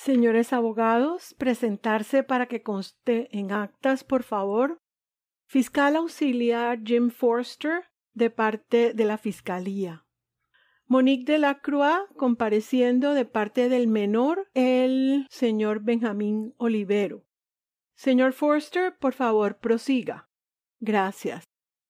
Señores abogados, presentarse para que conste en actas, por favor. Fiscal auxiliar Jim Forster, de parte de la Fiscalía. Monique de la Croix, compareciendo de parte del menor, el señor Benjamín Olivero. Señor Forster, por favor, prosiga. Gracias.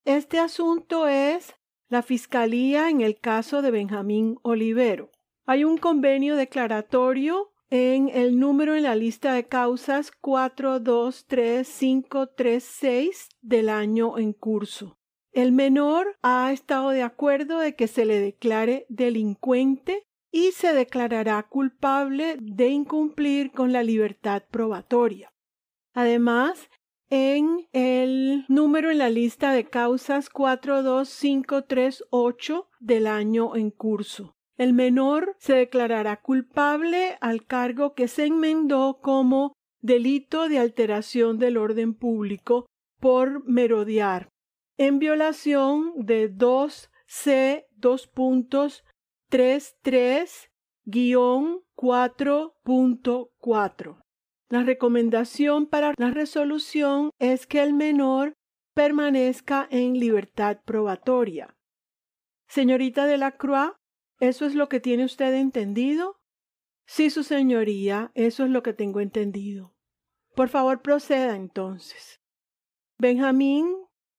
Este asunto es la Fiscalía en el caso de Benjamín Olivero. Hay un convenio declaratorio en el número en la lista de causas 423536 del año en curso. El menor ha estado de acuerdo de que se le declare delincuente y se declarará culpable de incumplir con la libertad probatoria. Además, en el número en la lista de causas 42538 del año en curso el menor se declarará culpable al cargo que se enmendó como delito de alteración del orden público por merodear, en violación de 2C 2.33-4.4. La recomendación para la resolución es que el menor permanezca en libertad probatoria. Señorita de la Croix, ¿Eso es lo que tiene usted entendido? Sí, su señoría, eso es lo que tengo entendido. Por favor, proceda entonces. Benjamín,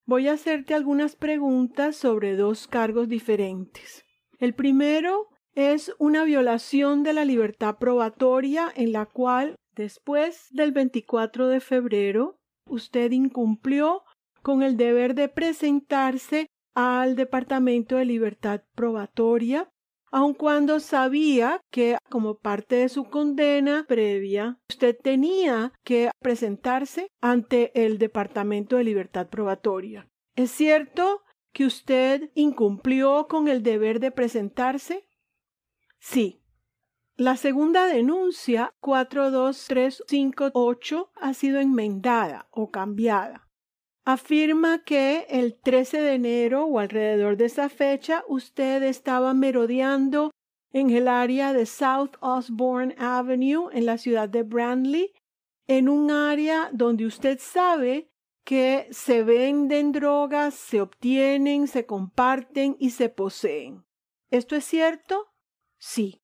voy a hacerte algunas preguntas sobre dos cargos diferentes. El primero es una violación de la libertad probatoria en la cual, después del 24 de febrero, usted incumplió con el deber de presentarse al Departamento de Libertad Probatoria aun cuando sabía que como parte de su condena previa, usted tenía que presentarse ante el Departamento de Libertad Probatoria. ¿Es cierto que usted incumplió con el deber de presentarse? Sí. La segunda denuncia 42358 ha sido enmendada o cambiada afirma que el 13 de enero o alrededor de esa fecha usted estaba merodeando en el área de South Osborne Avenue en la ciudad de Brandley, en un área donde usted sabe que se venden drogas, se obtienen, se comparten y se poseen. ¿Esto es cierto? Sí.